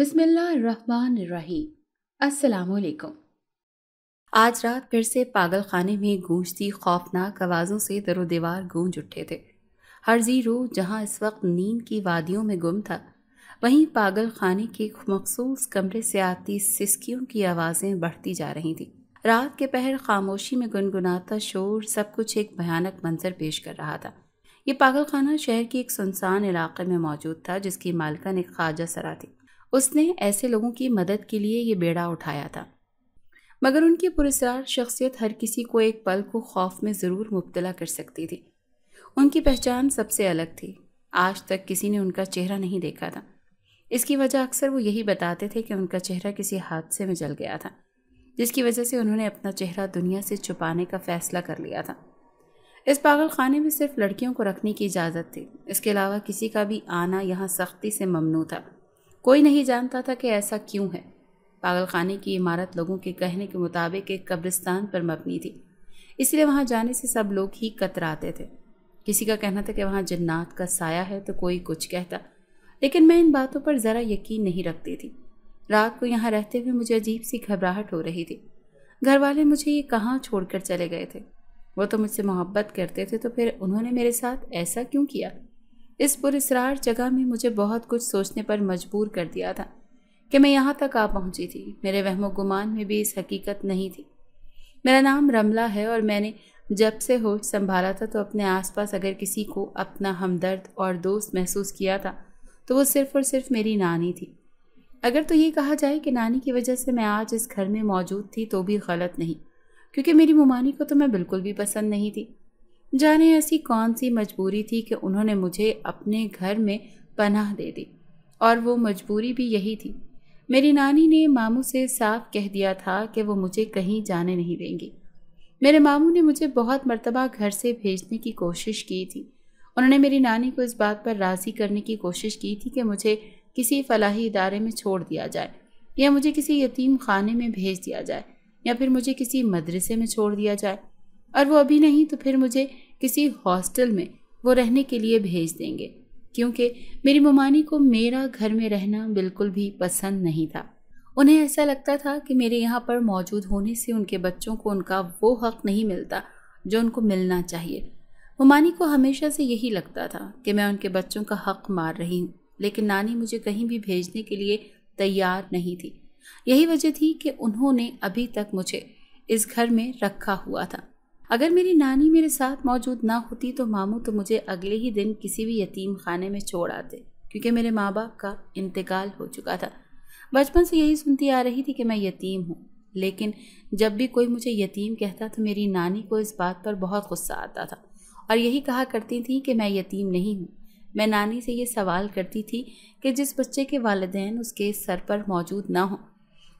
रही अलैक्म आज रात फिर से पागल खाने में गूंजती खौफनाक आवाज़ों से दरो दीवार गूंज उठे थे हर्जी रो जहाँ इस वक्त नींद की वादियों में गुम था वहीं पागल खाने के मखसूस कमरे से आती सिसकियों की आवाज़ें बढ़ती जा रही थीं रात के पहर खामोशी में गुनगुनाता शोर सब कुछ एक भयानक मंजर पेश कर रहा था ये पागल खाना शहर के एक सुनसान इलाके में मौजूद था जिसकी मालिका ने ख्वाजा सरा थी उसने ऐसे लोगों की मदद के लिए ये बेड़ा उठाया था मगर उनकी पुरस्कार शख्सियत हर किसी को एक पल को खौफ में ज़रूर मुबतला कर सकती थी उनकी पहचान सबसे अलग थी आज तक किसी ने उनका चेहरा नहीं देखा था इसकी वजह अक्सर वो यही बताते थे कि उनका चेहरा किसी हादसे में जल गया था जिसकी वजह से उन्होंने अपना चेहरा दुनिया से छुपाने का फ़ैसला कर लिया था इस पागल खाने में सिर्फ लड़कियों को रखने की इजाज़त थी इसके अलावा किसी का भी आना यहाँ सख्ती से ममनू था कोई नहीं जानता था कि ऐसा क्यों है पागल खाने की इमारत लोगों के कहने के मुताबिक एक कब्रिस्तान पर मबनी थी इसलिए वहाँ जाने से सब लोग ही कतराते थे किसी का कहना था कि वहाँ जन्नात का साया है तो कोई कुछ कहता लेकिन मैं इन बातों पर ज़रा यकीन नहीं रखती थी रात को यहाँ रहते हुए मुझे अजीब सी घबराहट हो रही थी घर वाले मुझे ये कहाँ छोड़ चले गए थे वो तो मुझसे मोहब्बत करते थे तो फिर उन्होंने मेरे साथ ऐसा क्यों किया इस पुरसरार जगह में मुझे बहुत कुछ सोचने पर मजबूर कर दिया था कि मैं यहाँ तक आ पहुँची थी मेरे वहमो गुमान में भी इस हकीकत नहीं थी मेरा नाम रमला है और मैंने जब से होश संभाला था तो अपने आसपास अगर किसी को अपना हमदर्द और दोस्त महसूस किया था तो वो सिर्फ़ और सिर्फ मेरी नानी थी अगर तो ये कहा जाए कि नानी की वजह से मैं आज इस घर में मौजूद थी तो भी गलत नहीं क्योंकि मेरी मुमानी को तो मैं बिल्कुल भी पसंद नहीं थी जाने ऐसी कौन सी मजबूरी थी कि उन्होंने मुझे अपने घर में पनाह दे दी और वो मजबूरी भी यही थी मेरी नानी ने मामू से साफ कह दिया था कि वो मुझे कहीं जाने नहीं देंगी मेरे मामू ने मुझे बहुत मरतबा घर से भेजने की कोशिश की थी उन्होंने मेरी नानी को इस बात पर राज़ी करने की कोशिश की थी कि मुझे किसी फलाही इदारे में छोड़ दिया जाए या मुझे किसी यतीम खाने में भेज दिया जाए या फिर मुझे किसी मदरसे में छोड़ दिया जाए और वो अभी नहीं तो फिर मुझे किसी हॉस्टल में वो रहने के लिए भेज देंगे क्योंकि मेरी ममानी को मेरा घर में रहना बिल्कुल भी पसंद नहीं था उन्हें ऐसा लगता था कि मेरे यहाँ पर मौजूद होने से उनके बच्चों को उनका वो हक नहीं मिलता जो उनको मिलना चाहिए ममानी को हमेशा से यही लगता था कि मैं उनके बच्चों का हक मार रही हूँ लेकिन नानी मुझे कहीं भी भेजने के लिए तैयार नहीं थी यही वजह थी कि उन्होंने अभी तक मुझे इस घर में रखा हुआ था अगर मेरी नानी मेरे साथ मौजूद ना होती तो मामू तो मुझे अगले ही दिन किसी भी यतीम खाने में छोड़ आते क्योंकि मेरे माँ बाप का इंतकाल हो चुका था बचपन से यही सुनती आ रही थी कि मैं यतीम हूँ लेकिन जब भी कोई मुझे यतीम कहता तो मेरी नानी को इस बात पर बहुत गुस्सा आता था और यही कहा करती थी कि मैं यतीम नहीं हूँ मैं नानी से ये सवाल करती थी कि जिस बच्चे के वालदेन उसके सर पर मौजूद ना हों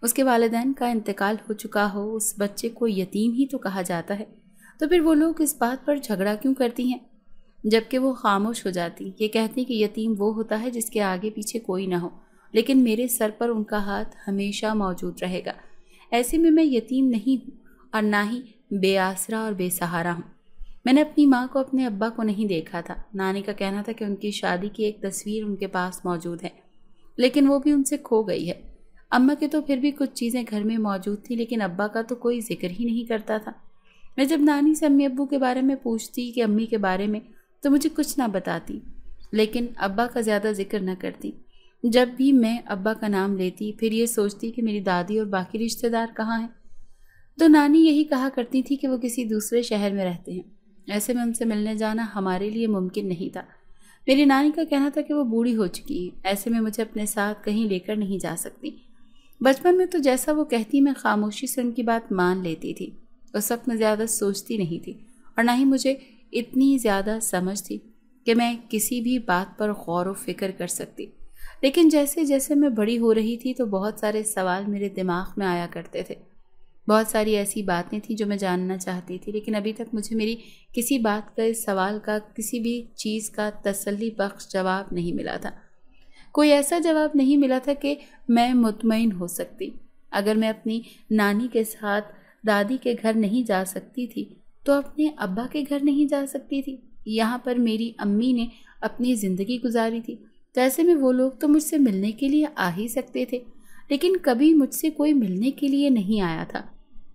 उसके वालदेन का इंतकाल हो चुका हो उस बच्चे को यतीम ही तो कहा जाता है तो फिर वो लोग इस बात पर झगड़ा क्यों करती हैं जबकि वो खामोश हो जाती ये कहती कि यतीम वो होता है जिसके आगे पीछे कोई ना हो लेकिन मेरे सर पर उनका हाथ हमेशा मौजूद रहेगा ऐसे में मैं यतीम नहीं हूँ और ना ही बेआसरा और बेसहारा हूँ मैंने अपनी माँ को अपने अब्बा को नहीं देखा था नानी का कहना था कि उनकी शादी की एक तस्वीर उनके पास मौजूद है लेकिन वो भी उनसे खो गई है अम्मा के तो फिर भी कुछ चीज़ें घर में मौजूद थी लेकिन अब्बा का तो कोई जिक्र ही नहीं करता था मैं जब नानी से अम्मी अबू के बारे में पूछती कि अम्मी के बारे में तो मुझे कुछ ना बताती लेकिन अब्बा का ज़्यादा जिक्र न करती जब भी मैं अब्बा का नाम लेती फिर ये सोचती कि मेरी दादी और बाकी रिश्तेदार कहाँ हैं तो नानी यही कहा करती थी कि वो किसी दूसरे शहर में रहते हैं ऐसे में उनसे मिलने जाना हमारे लिए मुमकिन नहीं था मेरी नानी का कहना था कि वो बूढ़ी हो चुकी है ऐसे में मुझे अपने साथ कहीं लेकर नहीं जा सकती बचपन में तो जैसा वो कहती मैं खामोशी से उनकी बात मान लेती थी उस वक्त मैं ज़्यादा सोचती नहीं थी और ना ही मुझे इतनी ज़्यादा समझ थी कि मैं किसी भी बात पर गौर व फिक्र कर सकती लेकिन जैसे जैसे मैं बड़ी हो रही थी तो बहुत सारे सवाल मेरे दिमाग में आया करते थे बहुत सारी ऐसी बातें थी जो मैं जानना चाहती थी लेकिन अभी तक मुझे मेरी किसी बात का इस सवाल का किसी भी चीज़ का तसल्ली बख्श जवाब नहीं मिला था कोई ऐसा जवाब नहीं मिला था कि मैं मुतमिन हो सकती अगर मैं अपनी नानी के साथ दादी के घर नहीं जा सकती थी तो अपने अब्बा के घर नहीं जा सकती थी यहाँ पर मेरी अम्मी ने अपनी ज़िंदगी गुजारी थी तो ऐसे में वो लोग तो मुझसे मिलने के लिए आ ही सकते थे लेकिन कभी मुझसे कोई मिलने के लिए नहीं आया था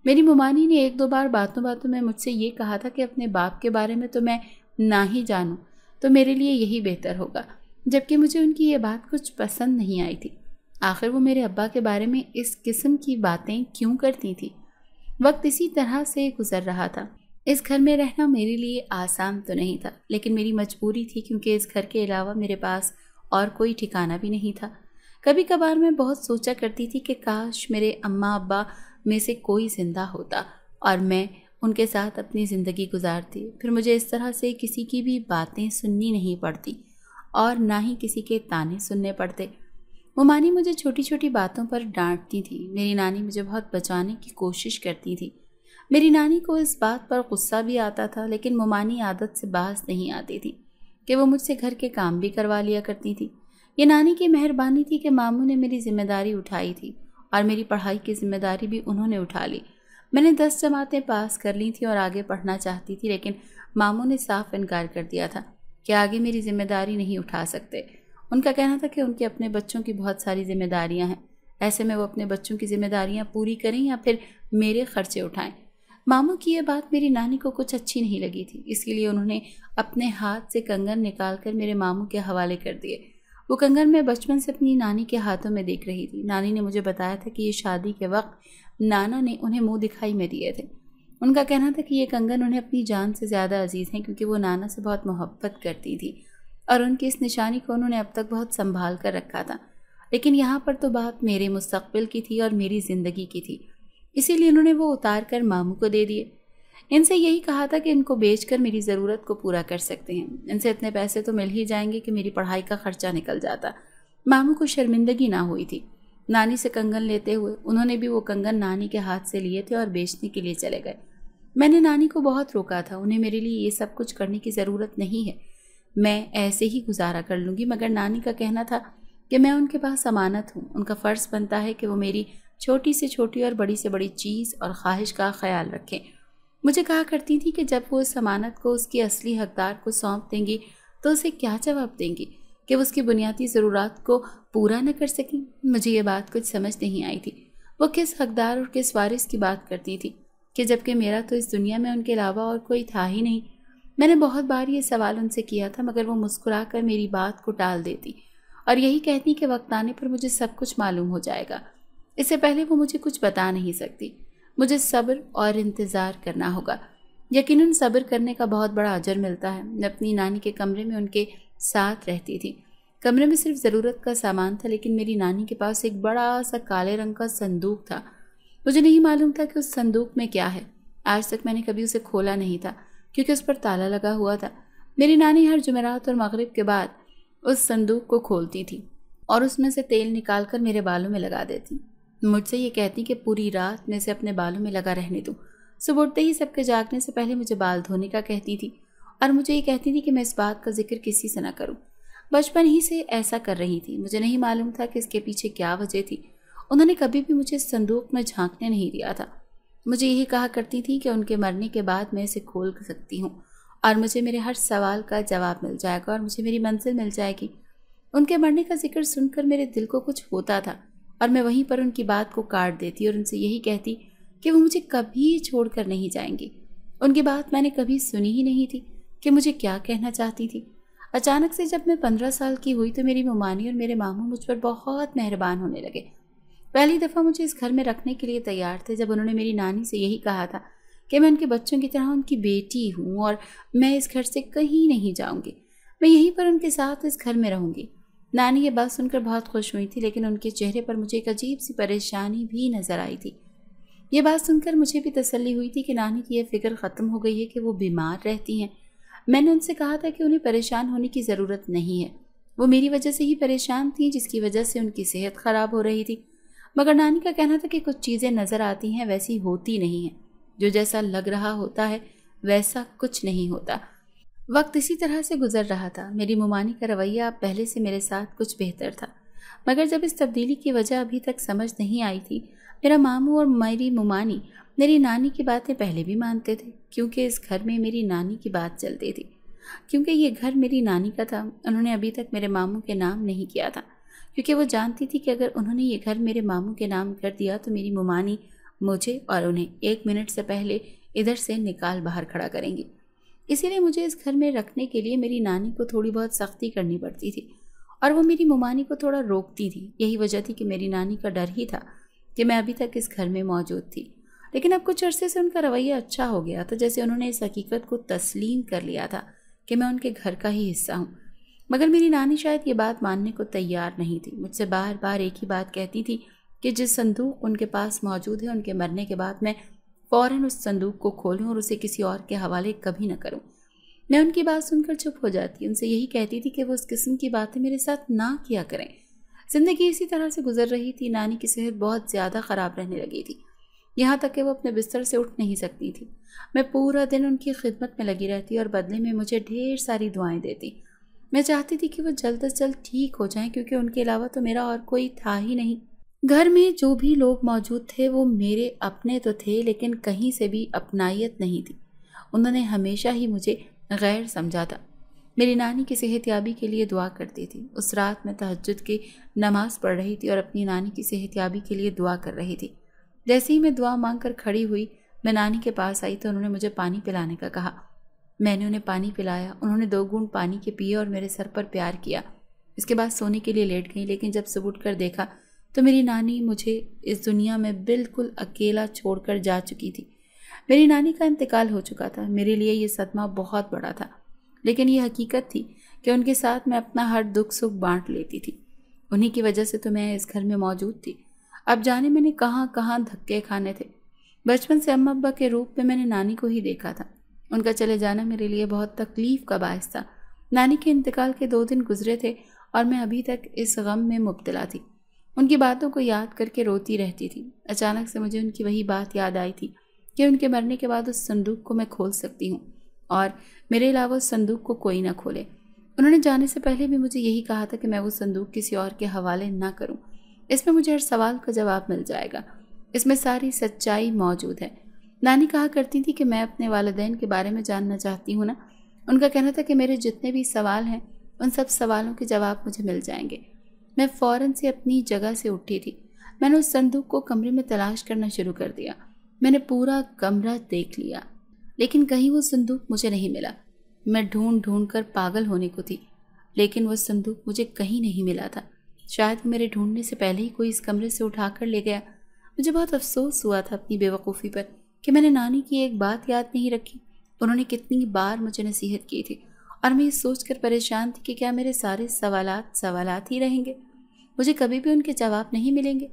मेरी मुमानी ने एक दो बार बातों बातों में मुझसे ये कहा था कि अपने बाप के बारे में तो मैं ना ही जानूँ तो मेरे लिए यही बेहतर होगा जबकि मुझे उनकी ये बात कुछ पसंद नहीं आई थी आखिर वो मेरे अब्बा के बारे में इस किस्म की बातें क्यों करती थी वक्त इसी तरह से गुजर रहा था इस घर में रहना मेरे लिए आसान तो नहीं था लेकिन मेरी मजबूरी थी क्योंकि इस घर के अलावा मेरे पास और कोई ठिकाना भी नहीं था कभी कभार मैं बहुत सोचा करती थी कि काश मेरे अम्मा अब्बा में से कोई ज़िंदा होता और मैं उनके साथ अपनी ज़िंदगी गुजारती फिर मुझे इस तरह से किसी की भी बातें सुननी नहीं पड़ती और ना ही किसी के ताने सुनने पड़ते वो मानी मुझे छोटी छोटी बातों पर डांटती थी मेरी नानी मुझे बहुत बचाने की कोशिश करती थी मेरी नानी को इस बात पर गुस्सा भी आता था लेकिन मुमानी आदत से बाज नहीं आती थी कि वो मुझसे घर के काम भी करवा लिया करती थी ये नानी की मेहरबानी थी कि मामू ने मेरी ज़िम्मेदारी उठाई थी और मेरी पढ़ाई की ज़िम्मेदारी भी उन्होंने उठा ली मैंने दस जमातें पास कर ली थी और आगे पढ़ना चाहती थी लेकिन मामू ने साफ इनकार कर दिया था कि आगे मेरी ज़िम्मेदारी नहीं उठा सकते उनका कहना था कि उनके अपने बच्चों की बहुत सारी जिम्मेदारियां हैं ऐसे में वो अपने बच्चों की जिम्मेदारियां पूरी करें या फिर मेरे खर्चे उठाएं मामू की यह बात मेरी नानी को कुछ अच्छी नहीं लगी थी इसके लिए उन्होंने अपने हाथ से कंगन निकाल कर मेरे मामू के हवाले कर दिए वो कंगन मैं बचपन से अपनी नानी के हाथों में देख रही थी नानी ने मुझे बताया था कि ये शादी के वक्त नाना ने उन्हें मुंह दिखाई में दिए थे उनका कहना था कि ये कंगन उन्हें अपनी जान से ज़्यादा अजीज़ हैं क्योंकि वो नाना से बहुत मोहब्बत करती थी और उनकी इस निशानी को उन्होंने अब तक बहुत संभाल कर रखा था लेकिन यहाँ पर तो बात मेरे मुस्तबिल की थी और मेरी ज़िंदगी की थी इसीलिए उन्होंने वो उतार कर मामू को दे दिए इनसे यही कहा था कि इनको कर मेरी ज़रूरत को पूरा कर सकते हैं इनसे इतने पैसे तो मिल ही जाएंगे कि मेरी पढ़ाई का खर्चा निकल जाता मामू को शर्मिंदगी ना हुई थी नानी से कंगन लेते हुए उन्होंने भी वो कंगन नानी के हाथ से लिए थे और बेचने के लिए चले गए मैंने नानी को बहुत रोका था उन्हें मेरे लिए ये सब कुछ करने की ज़रूरत नहीं है मैं ऐसे ही गुजारा कर लूँगी मगर नानी का कहना था कि मैं उनके पास अमानत हूँ उनका फ़र्ज़ बनता है कि वो मेरी छोटी से छोटी और बड़ी से बड़ी चीज़ और ख्वाहिश का ख्याल रखें मुझे कहा करती थी कि जब वो उस अमानत को उसकी असली हकदार को सौंप देंगी तो उसे क्या जवाब देंगी कि वो उसकी बुनियादी ज़रूरत को पूरा न कर सकें मुझे ये बात कुछ समझ नहीं आई थी वो किस हकदार और किस वारिस की बात करती थी कि जबकि मेरा तो इस दुनिया में उनके अलावा और कोई था ही नहीं मैंने बहुत बार ये सवाल उनसे किया था मगर वो मुस्कुरा कर मेरी बात को टाल देती और यही कहती कि वक्त आने पर मुझे सब कुछ मालूम हो जाएगा इससे पहले वो मुझे कुछ बता नहीं सकती मुझे सब्र और इंतज़ार करना होगा यकीन सब्र करने का बहुत बड़ा अजर मिलता है मैं अपनी नानी के कमरे में उनके साथ रहती थी कमरे में सिर्फ ज़रूरत का सामान था लेकिन मेरी नानी के पास एक बड़ा सा काले रंग का संदूक था मुझे नहीं मालूम था कि उस संदूक में क्या है आज तक मैंने कभी उसे खोला नहीं था क्योंकि उस पर ताला लगा हुआ था मेरी नानी हर जुमेरात और मगरिब के बाद उस संदूक को खोलती थी और उसमें से तेल निकाल कर मेरे बालों में लगा देती मुझसे ये कहती कि पूरी रात मैं इसे अपने बालों में लगा रहने दूँ सुबह उठते ही सबके जागने से पहले मुझे बाल धोने का कहती थी और मुझे ये कहती थी कि मैं इस बात का जिक्र किसी से ना करूँ बचपन ही से ऐसा कर रही थी मुझे नहीं मालूम था कि इसके पीछे क्या वजह थी उन्होंने कभी भी मुझे संदूक में झांकने नहीं दिया था मुझे यही कहा करती थी कि उनके मरने के बाद मैं इसे खोल सकती हूँ और मुझे मेरे हर सवाल का जवाब मिल जाएगा और मुझे मेरी मंजिल मिल जाएगी उनके मरने का जिक्र सुनकर मेरे दिल को कुछ होता था और मैं वहीं पर उनकी बात को काट देती और उनसे यही कहती कि वो मुझे कभी छोड़ कर नहीं जाएंगी उनकी बात मैंने कभी सुनी ही नहीं थी कि मुझे क्या कहना चाहती थी अचानक से जब मैं पंद्रह साल की हुई तो मेरी मुमानी और मेरे मामू मुझ पर बहुत मेहरबान होने लगे पहली दफ़ा मुझे इस घर में रखने के लिए तैयार थे जब उन्होंने मेरी नानी से यही कहा था कि मैं उनके बच्चों की तरह उनकी बेटी हूँ और मैं इस घर से कहीं नहीं जाऊँगी मैं यहीं पर उनके साथ इस घर में रहूँगी नानी ये बात सुनकर बहुत खुश हुई थी लेकिन उनके चेहरे पर मुझे एक अजीब सी परेशानी भी नज़र आई थी ये बात सुनकर मुझे भी तसल्ली हुई थी कि नानी की यह फ़िक्र ख़त्म हो गई है कि वो बीमार रहती हैं मैंने उनसे कहा था कि उन्हें परेशान होने की ज़रूरत नहीं है वो मेरी वजह से ही परेशान थी जिसकी वजह से उनकी सेहत ख़राब हो रही थी मगर नानी का कहना था कि कुछ चीज़ें नज़र आती हैं वैसी होती नहीं हैं जो जैसा लग रहा होता है वैसा कुछ नहीं होता वक्त इसी तरह से गुजर रहा था मेरी मुमानी का रवैया पहले से मेरे साथ कुछ बेहतर था मगर जब इस तब्दीली की वजह अभी तक समझ नहीं आई थी मेरा मामू और मेरी मुमानी मेरी नानी की बातें पहले भी मानते थे क्योंकि इस घर में मेरी नानी की बात चलती थी क्योंकि ये घर मेरी नानी का था उन्होंने अभी तक मेरे मामू के नाम नहीं किया था क्योंकि वो जानती थी कि अगर उन्होंने ये घर मेरे मामू के नाम कर दिया तो मेरी मुमानी मुझे और उन्हें एक मिनट से पहले इधर से निकाल बाहर खड़ा करेंगी इसीलिए मुझे इस घर में रखने के लिए मेरी नानी को थोड़ी बहुत सख्ती करनी पड़ती थी और वो मेरी मुमानी को थोड़ा रोकती थी यही वजह थी कि मेरी नानी का डर ही था कि मैं अभी तक इस घर में मौजूद थी लेकिन अब कुछ अरसे से उनका रवैया अच्छा हो गया था जैसे उन्होंने इस हकीकत को तस्लीम कर लिया था कि मैं उनके घर का ही हिस्सा हूँ मगर मेरी नानी शायद ये बात मानने को तैयार नहीं थी मुझसे बार बार एक ही बात कहती थी कि जिस संदूक उनके पास मौजूद है उनके मरने के बाद मैं फ़ौर उस संदूक को खोलूँ और उसे किसी और के हवाले कभी ना करूँ मैं उनकी बात सुनकर चुप हो जाती उनसे यही कहती थी कि वो उस किस्म की बातें मेरे साथ ना किया करें ज़िंदगी इसी तरह से गुजर रही थी नानी की सेहत बहुत ज़्यादा ख़राब रहने लगी थी यहाँ तक कि वो अपने बिस्तर से उठ नहीं सकती थी मैं पूरा दिन उनकी खिदमत में लगी रहती और बदले में मुझे ढेर सारी दुआएं देती मैं चाहती थी कि वो जल्द अज जल्द ठीक हो जाएं क्योंकि उनके अलावा तो मेरा और कोई था ही नहीं घर में जो भी लोग मौजूद थे वो मेरे अपने तो थे लेकिन कहीं से भी अपनाइत नहीं थी उन्होंने हमेशा ही मुझे गैर समझा था मेरी नानी की याबी के लिए दुआ करती थी उस रात मैं तहजद की नमाज़ पढ़ रही थी और अपनी नानी की याबी के लिए दुआ कर रही थी जैसे ही मैं दुआ मांग कर खड़ी हुई मैं नानी के पास आई तो उन्होंने मुझे पानी पिलाने का कहा मैंने उन्हें पानी पिलाया उन्होंने दो घूंट पानी के पिए और मेरे सर पर प्यार किया इसके बाद सोने के लिए लेट गई लेकिन जब सुबह कर देखा तो मेरी नानी मुझे इस दुनिया में बिल्कुल अकेला छोड़कर जा चुकी थी मेरी नानी का इंतकाल हो चुका था मेरे लिए ये सदमा बहुत बड़ा था लेकिन ये हकीकत थी कि उनके साथ मैं अपना हर दुख सुख बांट लेती थी उन्हीं की वजह से तो मैं इस घर में मौजूद थी अब जाने मैंने कहाँ कहाँ धक्के खाने थे बचपन से अम्मा अब्बा के रूप में मैंने नानी को ही देखा था उनका चले जाना मेरे लिए बहुत तकलीफ़ का बायस था नानी के इंतकाल के दो दिन गुजरे थे और मैं अभी तक इस गम में मुबतला थी उनकी बातों को याद करके रोती रहती थी अचानक से मुझे उनकी वही बात याद आई थी कि उनके मरने के बाद उस संदूक को मैं खोल सकती हूँ और मेरे अलावा उस संदूक को कोई ना खोले उन्होंने जाने से पहले भी मुझे यही कहा था कि मैं वो संदूक किसी और के हवाले ना करूँ इसमें मुझे हर सवाल का जवाब मिल जाएगा इसमें सारी सच्चाई मौजूद है नानी कहा करती थी कि मैं अपने वालदेन के बारे में जानना चाहती हूँ ना उनका कहना था कि मेरे जितने भी सवाल हैं उन सब सवालों के जवाब मुझे मिल जाएंगे मैं फ़ौर से अपनी जगह से उठी थी मैंने उस संदूक को कमरे में तलाश करना शुरू कर दिया मैंने पूरा कमरा देख लिया लेकिन कहीं वो संदूक मुझे नहीं मिला मैं ढूंढ ढूंढ कर पागल होने को थी लेकिन वो संदूक मुझे कहीं नहीं मिला था शायद मेरे ढूंढने से पहले ही कोई इस कमरे से उठा कर ले गया मुझे बहुत अफसोस हुआ था अपनी बेवकूफ़ी पर कि मैंने नानी की एक बात याद नहीं रखी उन्होंने कितनी बार मुझे नसीहत की थी और मैं ये सोच कर परेशान थी कि क्या मेरे सारे सवाल सवाल ही रहेंगे मुझे कभी भी उनके जवाब नहीं मिलेंगे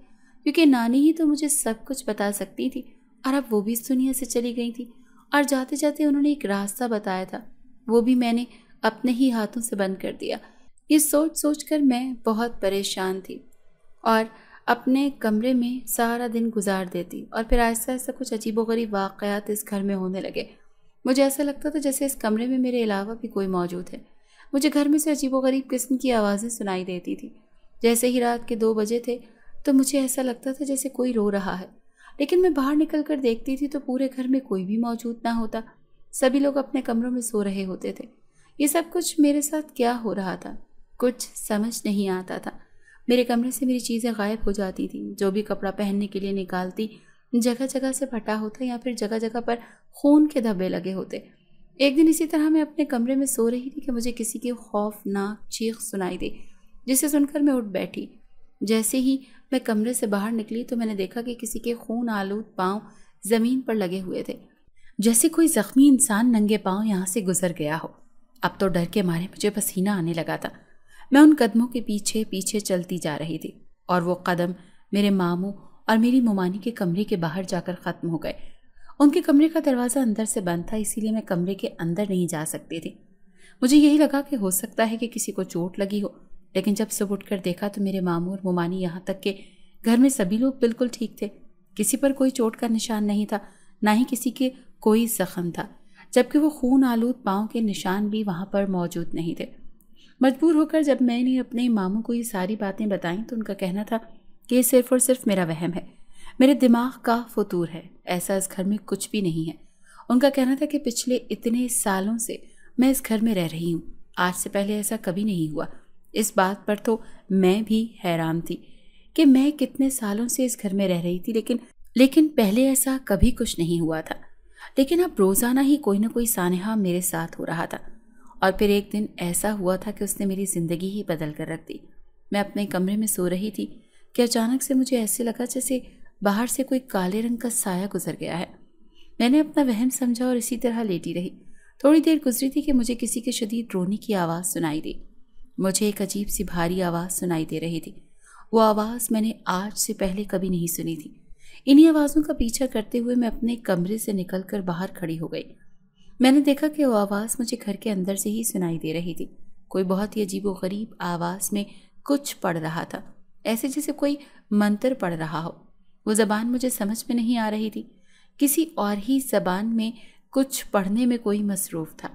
क्योंकि नानी ही तो मुझे सब कुछ बता सकती थी और अब वो भी इस दुनिया से चली गई थी और जाते जाते उन्होंने एक रास्ता बताया था वो भी मैंने अपने ही हाथों से बंद कर दिया ये सोच सोच कर मैं बहुत परेशान थी और अपने कमरे में सारा दिन गुजार देती और फिर आहिस्ता आहिस्ता कुछ वरीब वाक़ात इस घर में होने लगे मुझे ऐसा लगता था जैसे इस कमरे में मेरे अलावा भी कोई मौजूद है मुझे घर में से अजीब वरीब किस्म की आवाज़ें सुनाई देती थी जैसे ही रात के दो बजे थे तो मुझे ऐसा लगता था जैसे कोई रो रहा है लेकिन मैं बाहर निकल कर देखती थी तो पूरे घर में कोई भी मौजूद ना होता सभी लोग अपने कमरों में सो रहे होते थे ये सब कुछ मेरे साथ क्या हो रहा था कुछ समझ नहीं आता था मेरे कमरे से मेरी चीज़ें गायब हो जाती थी जो भी कपड़ा पहनने के लिए निकालती जगह जगह से फटा होता या फिर जगह जगह पर खून के धब्बे लगे होते एक दिन इसी तरह मैं अपने कमरे में सो रही थी कि मुझे किसी की खौफनाक चीख सुनाई दी जिसे सुनकर मैं उठ बैठी जैसे ही मैं कमरे से बाहर निकली तो मैंने देखा कि किसी के खून आलूद पाँव ज़मीन पर लगे हुए थे जैसे कोई ज़ख्मी इंसान नंगे पाँव यहाँ से गुजर गया हो अब तो डर के मारे मुझे पसीना आने लगा था मैं उन कदमों के पीछे पीछे चलती जा रही थी और वो कदम मेरे मामू और मेरी मुमानी के कमरे के बाहर जाकर ख़त्म हो गए उनके कमरे का दरवाज़ा अंदर से बंद था इसीलिए मैं कमरे के अंदर नहीं जा सकती थी मुझे यही लगा कि हो सकता है कि किसी को चोट लगी हो लेकिन जब सुबह उठकर देखा तो मेरे मामू और मुमानी यहाँ तक के घर में सभी लोग बिल्कुल ठीक थे किसी पर कोई चोट का निशान नहीं था ना ही किसी के कोई जख्म था जबकि वो खून आलूद पाँव के निशान भी वहाँ पर मौजूद नहीं थे मजबूर होकर जब मैंने अपने मामू को ये सारी बातें बताई तो उनका कहना था कि ये सिर्फ और सिर्फ मेरा वहम है मेरे दिमाग का फतूर है ऐसा इस घर में कुछ भी नहीं है उनका कहना था कि पिछले इतने सालों से मैं इस घर में रह रही हूँ आज से पहले ऐसा कभी नहीं हुआ इस बात पर तो मैं भी हैरान थी कि मैं कितने सालों से इस घर में रह रही थी लेकिन लेकिन पहले ऐसा कभी कुछ नहीं हुआ था लेकिन अब रोज़ाना ही कोई ना कोई सानहा मेरे साथ हो रहा था और फिर एक दिन ऐसा हुआ था कि उसने मेरी ज़िंदगी ही बदल कर रख दी मैं अपने कमरे में सो रही थी कि अचानक से मुझे ऐसे लगा जैसे बाहर से कोई काले रंग का साया गुजर गया है मैंने अपना वहम समझा और इसी तरह लेटी रही थोड़ी देर गुजरी थी कि मुझे किसी के शदीद रोने की आवाज़ सुनाई दी मुझे एक अजीब सी भारी आवाज़ सुनाई दे रही थी वो आवाज़ मैंने आज से पहले कभी नहीं सुनी थी इन्हीं आवाज़ों का पीछा करते हुए मैं अपने कमरे से निकलकर बाहर खड़ी हो गई मैंने देखा कि वो आवाज़ मुझे घर के अंदर से ही सुनाई दे रही थी कोई बहुत ही अजीब ग़रीब आवाज़ में कुछ पढ़ रहा था ऐसे जैसे कोई मंत्र पढ़ रहा हो वो ज़बान मुझे समझ में नहीं आ रही थी किसी और ही ज़बान में कुछ पढ़ने में कोई मसरूफ़ था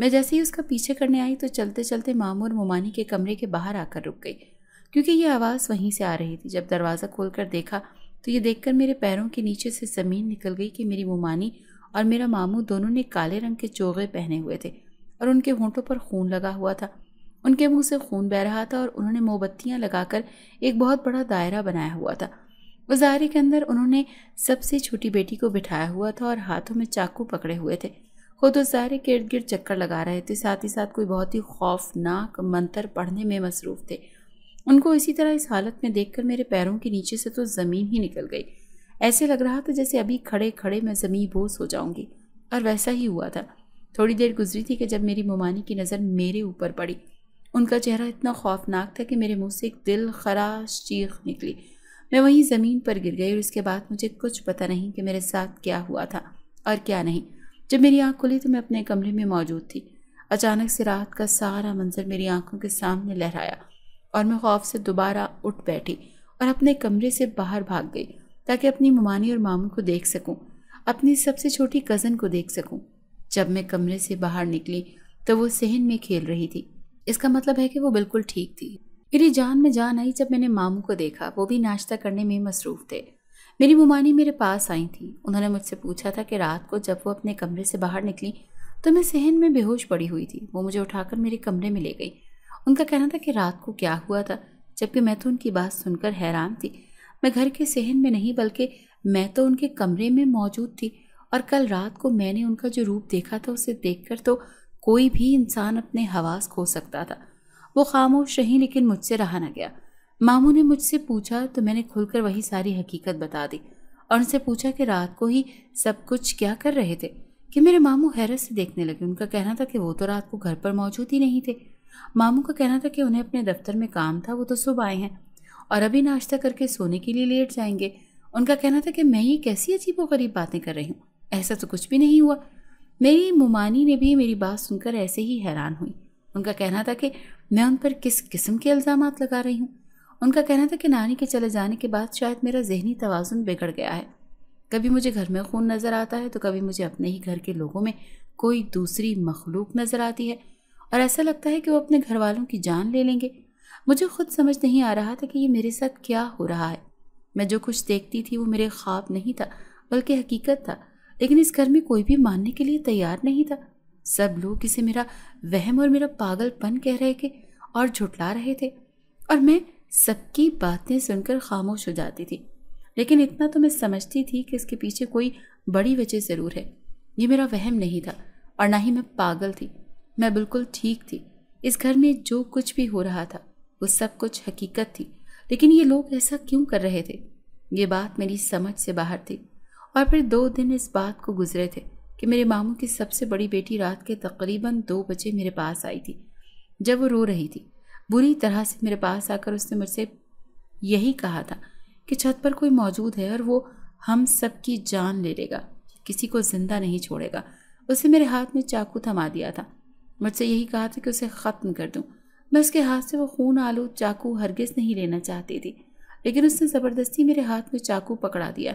मैं जैसे ही उसका पीछे करने आई तो चलते चलते मामू और मोमानी के कमरे के बाहर आकर रुक गई क्योंकि ये आवाज़ वहीं से आ रही थी जब दरवाज़ा खोलकर देखा तो ये देखकर मेरे पैरों के नीचे से ज़मीन निकल गई कि मेरी मोमानी और मेरा मामू दोनों ने काले रंग के चोगे पहने हुए थे और उनके होंठों पर खून लगा हुआ था उनके मुंह से खून बह रहा था और उन्होंने मोमबत्तियाँ लगाकर एक बहुत बड़ा दायरा बनाया हुआ था उस दायरे के अंदर उन्होंने सबसे छोटी बेटी को बिठाया हुआ था और हाथों में चाकू पकड़े हुए थे खुद उस दायरे के इर्द गिर्द चक्कर लगा रहे थे साथ ही साथ कोई बहुत ही खौफनाक मंत्र पढ़ने में मसरूफ़ थे उनको इसी तरह इस हालत में देखकर मेरे पैरों के नीचे से तो ज़मीन ही निकल गई ऐसे लग रहा था जैसे अभी खड़े खड़े मैं ज़मीन बोस हो जाऊंगी और वैसा ही हुआ था थोड़ी देर गुजरी थी कि जब मेरी ममानी की नज़र मेरे ऊपर पड़ी उनका चेहरा इतना खौफनाक था कि मेरे मुंह से एक दिल खराश चीख निकली मैं वहीं ज़मीन पर गिर गई और इसके बाद मुझे कुछ पता नहीं कि मेरे साथ क्या हुआ था और क्या नहीं जब मेरी आँख खुली तो मैं अपने कमरे में मौजूद थी अचानक से रात का सारा मंजर मेरी आंखों के सामने लहराया और मैं खौफ से दोबारा उठ बैठी और अपने कमरे से बाहर भाग गई ताकि अपनी ममानी और मामू को देख सकूं अपनी सबसे छोटी कज़न को देख सकूं जब मैं कमरे से बाहर निकली तो वो सहन में खेल रही थी इसका मतलब है कि वो बिल्कुल ठीक थी मेरी जान में जान आई जब मैंने मामू को देखा वो भी नाश्ता करने में मसरूफ़ थे मेरी मुमानी मेरे पास आई थी उन्होंने मुझसे पूछा था कि रात को जब वो अपने कमरे से बाहर निकली तो मैं सहन में बेहोश पड़ी हुई थी वो मुझे उठाकर मेरे कमरे में ले गई उनका कहना था कि रात को क्या हुआ था जबकि मैं तो उनकी बात सुनकर हैरान थी मैं घर के सहन में नहीं बल्कि मैं तो उनके कमरे में मौजूद थी और कल रात को मैंने उनका जो रूप देखा था उसे देखकर तो कोई भी इंसान अपने हवास खो सकता था वो खामोश रही लेकिन मुझसे रहा ना गया मामू ने मुझसे पूछा तो मैंने खुलकर वही सारी हकीकत बता दी और उनसे पूछा कि रात को ही सब कुछ क्या कर रहे थे कि मेरे मामू हैरत से देखने लगे उनका कहना था कि वो तो रात को घर पर मौजूद ही नहीं थे मामू का कहना था कि उन्हें अपने दफ्तर में काम था वो तो सुबह आए हैं और अभी नाश्ता करके सोने के लिए लेट जाएंगे उनका कहना था कि मैं ये कैसी अजीब वरीब बातें कर रही हूँ ऐसा तो कुछ भी नहीं हुआ मेरी मुमानी ने भी मेरी बात सुनकर ऐसे ही हैरान हुई उनका कहना था कि मैं उन पर किस किस्म के इल्ज़ाम लगा रही हूँ उनका कहना था कि नानी के चले जाने के बाद शायद मेरा जहनी तोज़ुन बिगड़ गया है कभी मुझे घर में खून नज़र आता है तो कभी मुझे अपने ही घर के लोगों में कोई दूसरी मखलूक नज़र आती है और ऐसा लगता है कि वो अपने घर वालों की जान ले लेंगे मुझे खुद समझ नहीं आ रहा था कि ये मेरे साथ क्या हो रहा है मैं जो कुछ देखती थी वो मेरे ख्वाब नहीं था बल्कि हकीकत था लेकिन इस घर में कोई भी मानने के लिए तैयार नहीं था सब लोग इसे मेरा वहम और मेरा पागलपन कह रहे थे और झुटला रहे थे और मैं सबकी बातें सुनकर खामोश हो जाती थी लेकिन इतना तो मैं समझती थी कि इसके पीछे कोई बड़ी वजह ज़रूर है ये मेरा वहम नहीं था और ना ही मैं पागल थी मैं बिल्कुल ठीक थी इस घर में जो कुछ भी हो रहा था वो सब कुछ हकीकत थी लेकिन ये लोग ऐसा क्यों कर रहे थे ये बात मेरी समझ से बाहर थी और फिर दो दिन इस बात को गुजरे थे कि मेरे मामू की सबसे बड़ी बेटी रात के तकरीबन दो बजे मेरे पास आई थी जब वो रो रही थी बुरी तरह से मेरे पास आकर उसने मुझसे यही कहा था कि छत पर कोई मौजूद है और वो हम सब की जान ले लेगा किसी को ज़िंदा नहीं छोड़ेगा उसे मेरे हाथ में चाकू थमा दिया था मुझसे यही कहा था कि उसे ख़त्म कर दूँ मैं उसके हाथ से वो खून आलू चाकू हरगिज नहीं लेना चाहती थी लेकिन उसने ज़बरदस्ती मेरे हाथ में चाकू पकड़ा दिया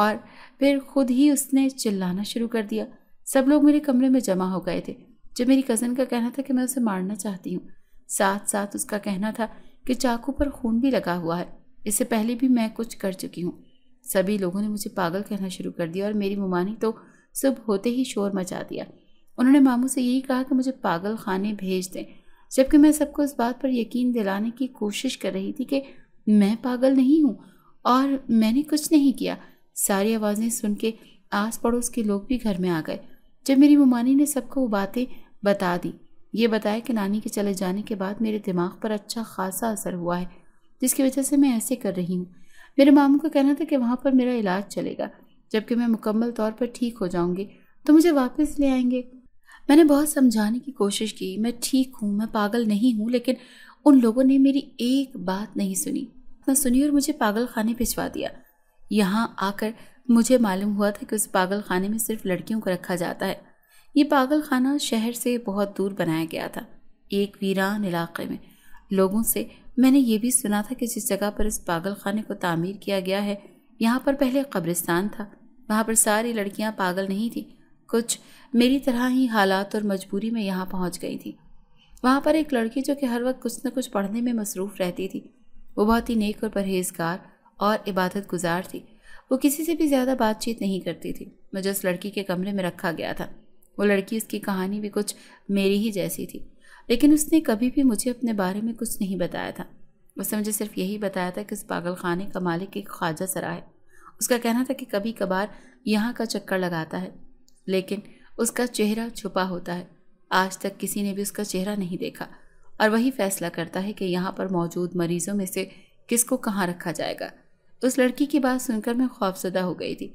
और फिर खुद ही उसने चिल्लाना शुरू कर दिया सब लोग मेरे कमरे में जमा हो गए थे जब मेरी कज़न का कहना था कि मैं उसे मारना चाहती हूँ साथ साथ उसका कहना था कि चाकू पर खून भी लगा हुआ है इससे पहले भी मैं कुछ कर चुकी हूँ सभी लोगों ने मुझे पागल कहना शुरू कर दिया और मेरी मुमानी तो सुबह होते ही शोर मचा दिया उन्होंने मामू से यही कहा कि मुझे पागल खाने भेज दें जबकि मैं सबको इस बात पर यकीन दिलाने की कोशिश कर रही थी कि मैं पागल नहीं हूँ और मैंने कुछ नहीं किया सारी आवाज़ें सुन के आस पड़ोस के लोग भी घर में आ गए जब मेरी ममानी ने सबको वो बातें बता दी ये बताया कि नानी के चले जाने के बाद मेरे दिमाग पर अच्छा खासा असर हुआ है जिसकी वजह से मैं ऐसे कर रही हूँ मेरे मामू का कहना था कि वहाँ पर मेरा इलाज चलेगा जबकि मैं मुकम्मल तौर पर ठीक हो जाऊँगी तो मुझे वापस ले आएंगे मैंने बहुत समझाने की कोशिश की मैं ठीक हूँ मैं पागल नहीं हूँ लेकिन उन लोगों ने मेरी एक बात नहीं सुनी मैं तो सुनी और मुझे पागल खाने भिजवा दिया यहाँ आकर मुझे मालूम हुआ था कि उस पागल खाने में सिर्फ लड़कियों को रखा जाता है ये पागल खाना शहर से बहुत दूर बनाया गया था एक वीरान इलाके में लोगों से मैंने ये भी सुना था कि जिस जगह पर इस पागल खाने को तामीर किया गया है यहाँ पर पहले कब्रिस्तान था वहाँ पर सारी लड़कियाँ पागल नहीं थीं कुछ मेरी तरह ही हालात और मजबूरी में यहाँ पहुँच गई थी वहाँ पर एक लड़की जो कि हर वक्त कुछ न कुछ पढ़ने में मसरूफ़ रहती थी वो बहुत ही नेक और परहेजगार और इबादत गुजार थी वो किसी से भी ज़्यादा बातचीत नहीं करती थी मुझे उस लड़की के कमरे में रखा गया था वो लड़की उसकी कहानी भी कुछ मेरी ही जैसी थी लेकिन उसने कभी भी मुझे अपने बारे में कुछ नहीं बताया था उसने मुझे सिर्फ यही बताया था कि उस पागल खाने का मालिक एक ख्वाजा सरा है उसका कहना था कि कभी कभार यहाँ का चक्कर लगाता है लेकिन उसका चेहरा छुपा होता है आज तक किसी ने भी उसका चेहरा नहीं देखा और वही फैसला करता है कि यहाँ पर मौजूद मरीजों में से किसको कहाँ रखा जाएगा उस लड़की की बात सुनकर मैं खौफजदा हो गई थी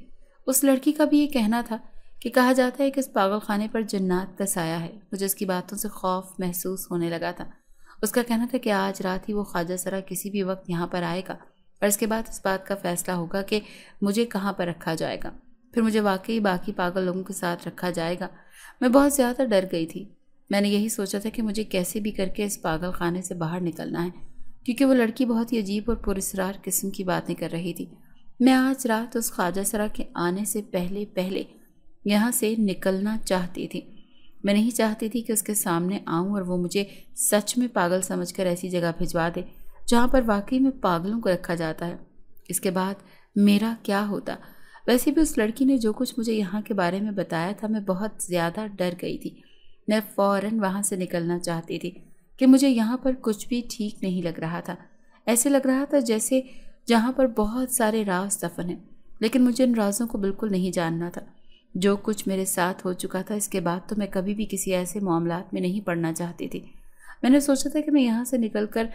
उस लड़की का भी ये कहना था कि कहा जाता है कि इस पागल खाने पर जन्नात का साया है मुझे उसकी बातों से खौफ महसूस होने लगा था उसका कहना था कि आज रात ही वो ख्वाजा सरा किसी भी वक्त यहाँ पर आएगा और इसके बाद इस बात का फ़ैसला होगा कि मुझे कहाँ पर रखा जाएगा फिर मुझे वाकई बाकी पागल लोगों के साथ रखा जाएगा मैं बहुत ज़्यादा डर गई थी मैंने यही सोचा था कि मुझे कैसे भी करके इस पागल खाने से बाहर निकलना है क्योंकि वो लड़की बहुत ही अजीब और पुरस्रार किस्म की बातें कर रही थी मैं आज रात उस ख्वाजा सरा के आने से पहले पहले यहाँ से निकलना चाहती थी मैं नहीं चाहती थी कि उसके सामने आऊँ और वो मुझे सच में पागल समझकर ऐसी जगह भिजवा दे जहाँ पर वाकई में पागलों को रखा जाता है इसके बाद मेरा क्या होता वैसे भी उस लड़की ने जो कुछ मुझे यहाँ के बारे में बताया था मैं बहुत ज़्यादा डर गई थी मैं फ़ौर वहाँ से निकलना चाहती थी कि मुझे यहाँ पर कुछ भी ठीक नहीं लग रहा था ऐसे लग रहा था जैसे जहाँ पर बहुत सारे राज दफन हैं लेकिन मुझे इन राजों को बिल्कुल नहीं जानना था जो कुछ मेरे साथ हो चुका था इसके बाद तो मैं कभी भी किसी ऐसे मामला में नहीं पढ़ना चाहती थी मैंने सोचा था कि मैं यहाँ से निकल कर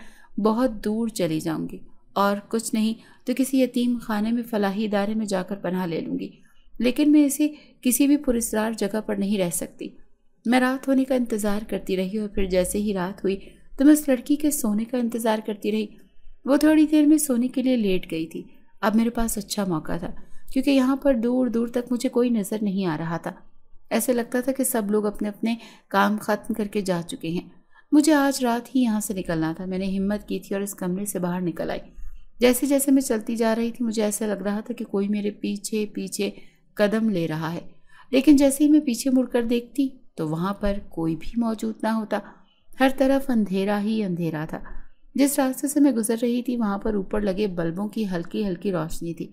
बहुत दूर चली जाऊँगी और कुछ नहीं तो किसी यतीम खाने में फलाही इदारे में जाकर पनाह ले लूँगी लेकिन मैं इसे किसी भी पुरस्कार जगह पर नहीं रह सकती मैं रात होने का इंतज़ार करती रही और फिर जैसे ही रात हुई तो मैं उस लड़की के सोने का इंतज़ार करती रही वो थोड़ी देर में सोने के लिए लेट गई थी अब मेरे पास अच्छा मौका था क्योंकि यहाँ पर दूर दूर तक मुझे कोई नज़र नहीं आ रहा था ऐसे लगता था कि सब लोग अपने अपने काम ख़त्म करके जा चुके हैं मुझे आज रात ही यहाँ से निकलना था मैंने हिम्मत की थी और इस कमरे से बाहर निकल आई जैसे जैसे मैं चलती जा रही थी मुझे ऐसा लग रहा था कि कोई मेरे पीछे पीछे कदम ले रहा है लेकिन जैसे ही मैं पीछे मुड़कर देखती तो वहाँ पर कोई भी मौजूद ना होता हर तरफ अंधेरा ही अंधेरा था जिस रास्ते से मैं गुजर रही थी वहाँ पर ऊपर लगे बल्बों की हल्की हल्की रोशनी थी